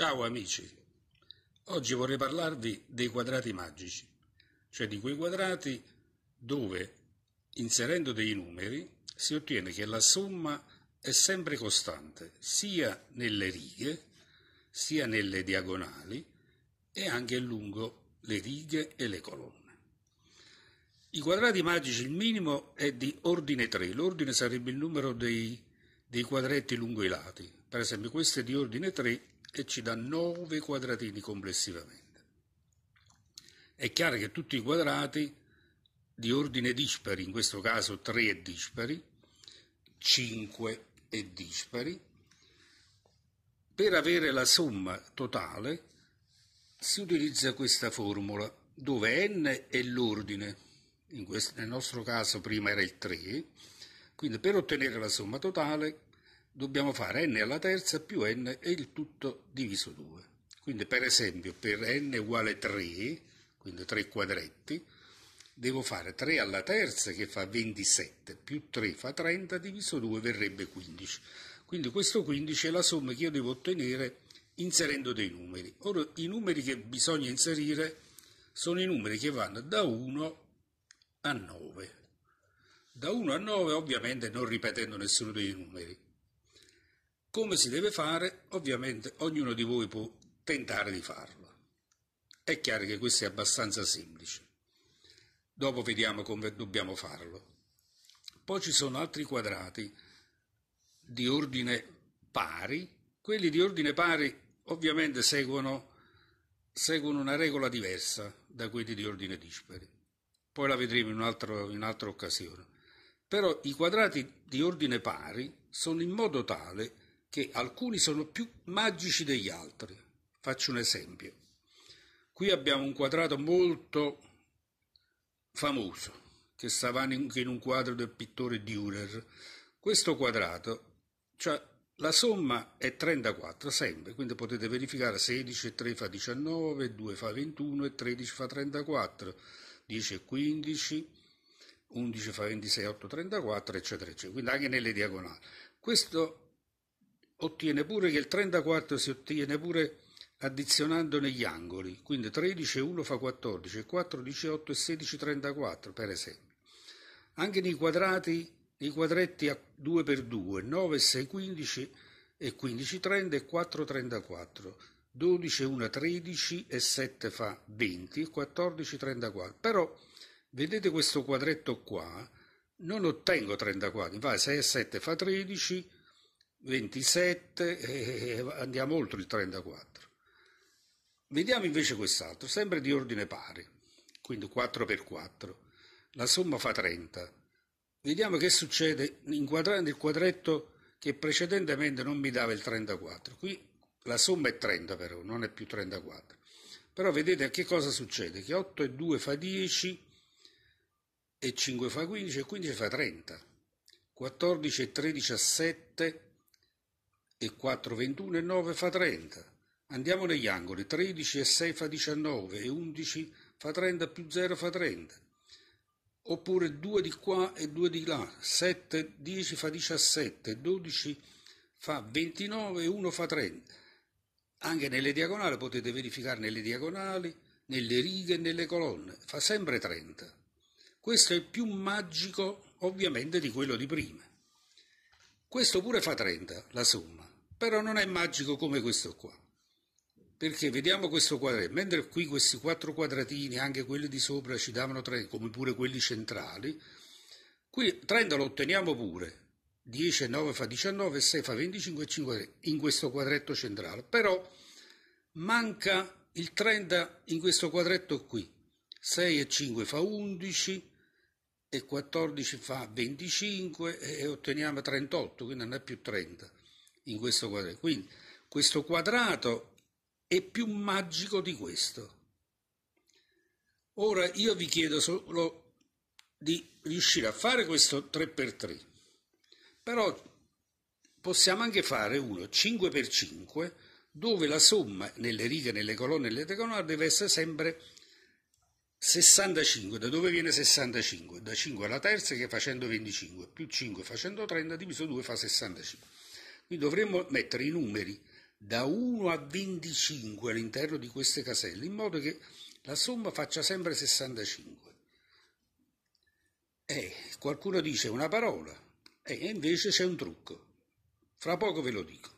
Ciao amici, oggi vorrei parlarvi dei quadrati magici, cioè di quei quadrati dove inserendo dei numeri si ottiene che la somma è sempre costante sia nelle righe sia nelle diagonali e anche lungo le righe e le colonne. I quadrati magici, il minimo è di ordine 3, l'ordine sarebbe il numero dei, dei quadretti lungo i lati, per esempio questo è di ordine 3 e ci dà 9 quadratini complessivamente. È chiaro che tutti i quadrati di ordine dispari, in questo caso 3 è dispari, 5 è dispari, per avere la somma totale si utilizza questa formula dove n è l'ordine, nel nostro caso prima era il 3, quindi per ottenere la somma totale dobbiamo fare n alla terza più n e il tutto diviso 2. Quindi per esempio per n uguale 3, quindi 3 quadretti, devo fare 3 alla terza che fa 27, più 3 fa 30, diviso 2 verrebbe 15. Quindi questo 15 è la somma che io devo ottenere inserendo dei numeri. Ora i numeri che bisogna inserire sono i numeri che vanno da 1 a 9. Da 1 a 9 ovviamente non ripetendo nessuno dei numeri come si deve fare, ovviamente ognuno di voi può tentare di farlo. È chiaro che questo è abbastanza semplice. Dopo vediamo come dobbiamo farlo. Poi ci sono altri quadrati di ordine pari. Quelli di ordine pari ovviamente seguono, seguono una regola diversa da quelli di ordine dispari. Poi la vedremo in un'altra occasione. Però i quadrati di ordine pari sono in modo tale che alcuni sono più magici degli altri. Faccio un esempio. Qui abbiamo un quadrato molto famoso che stava anche in un quadro del pittore Dürer. Questo quadrato, cioè la somma è 34 sempre, quindi potete verificare 16 e 3 fa 19, 2 fa 21 e 13 fa 34, 10 e 15, 11 fa 26, 8, 34, eccetera, eccetera. Quindi anche nelle diagonali. Questo ottiene pure che il 34 si ottiene pure addizionando negli angoli, quindi 13 e 1 fa 14, 4 18 e 16 34 per esempio. Anche nei quadrati, nei quadretti a 2 per 2, 9 6 15 e 15 30 e 4 34, 12 1 13 e 7 fa 20 e 14 34. Però vedete questo quadretto qua, non ottengo 34, infatti 6 e 7 fa 13 27 e andiamo oltre il 34. Vediamo invece quest'altro, sempre di ordine pari, quindi 4 per 4. La somma fa 30. Vediamo che succede inquadrando il quadretto che precedentemente non mi dava il 34. Qui la somma è 30 però, non è più 34. Però vedete che cosa succede, che 8 e 2 fa 10 e 5 fa 15 e 15 fa 30. 14 e 13 a 7 e 4 21 e 9 fa 30. Andiamo negli angoli, 13 e 6 fa 19 e 11 fa 30 più 0 fa 30. Oppure 2 di qua e 2 di là, 7, 10 fa 17, 12 fa 29 e 1 fa 30. Anche nelle diagonali potete verificare nelle diagonali, nelle righe e nelle colonne, fa sempre 30. Questo è più magico ovviamente di quello di prima. Questo pure fa 30 la somma però non è magico come questo qua perché vediamo questo quadretto mentre qui questi quattro quadratini anche quelli di sopra ci davano 30 come pure quelli centrali qui 30 lo otteniamo pure 10 e 9 fa 19 6 fa 25 e 5 in questo quadretto centrale però manca il 30 in questo quadretto qui 6 e 5 fa 11 e 14 fa 25 e otteniamo 38 quindi non è più 30 in questo quadrato. Quindi questo quadrato è più magico di questo. Ora io vi chiedo solo di riuscire a fare questo 3x3, però possiamo anche fare uno 5x5 dove la somma nelle righe, nelle colonne e nelle diagonali deve essere sempre 65, da dove viene 65? Da 5 alla terza che facendo 25, più 5 facendo 30, diviso 2 fa 65. Quindi dovremmo mettere i numeri da 1 a 25 all'interno di queste caselle, in modo che la somma faccia sempre 65. Eh, qualcuno dice una parola, eh, e eh, invece c'è un trucco. Fra poco ve lo dico.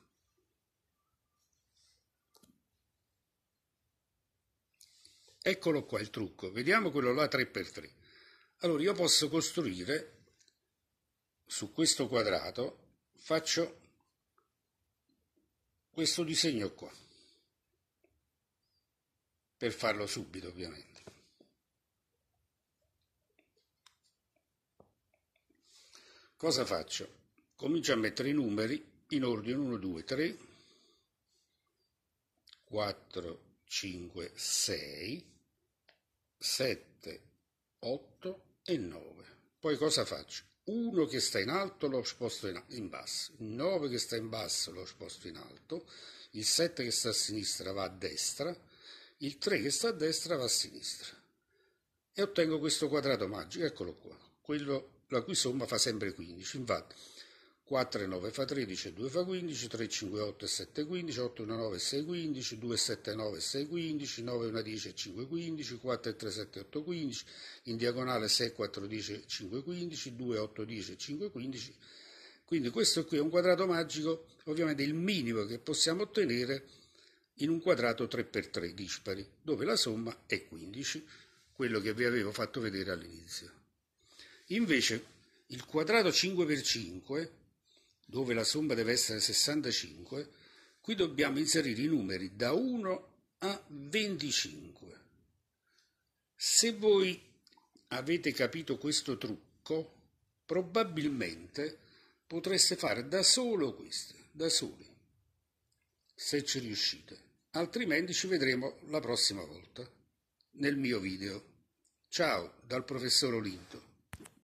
Eccolo qua il trucco, vediamo quello là 3x3. Allora io posso costruire su questo quadrato, faccio questo disegno qua, per farlo subito ovviamente. Cosa faccio? Comincio a mettere i numeri in ordine 1, 2, 3, 4, 5, 6, 7, 8 e 9. Poi cosa faccio? 1 che sta in alto lo sposto in, in basso, il 9 che sta in basso lo sposto in alto, il 7 che sta a sinistra va a destra, il 3 che sta a destra va a sinistra. E ottengo questo quadrato magico, eccolo qua, quello la cui somma fa sempre 15. Infatti 4 e 9 fa 13 e 2 fa 15, 3 5 8 e 7 15, 8 1 9 e 6 15, 2 7 9 e 6 15, 9 1 10 e 5 15, 4 e 3 7 8 15, in diagonale 6 4 10 e 5 15, 2 8 10 e 5 15. Quindi questo qui è un quadrato magico, ovviamente il minimo che possiamo ottenere in un quadrato 3x3 dispari, dove la somma è 15, quello che vi avevo fatto vedere all'inizio. Invece il quadrato 5x5 dove la somma deve essere 65, qui dobbiamo inserire i numeri da 1 a 25. Se voi avete capito questo trucco, probabilmente potreste fare da solo questo, da soli, se ci riuscite. Altrimenti ci vedremo la prossima volta nel mio video. Ciao dal professor Olinto.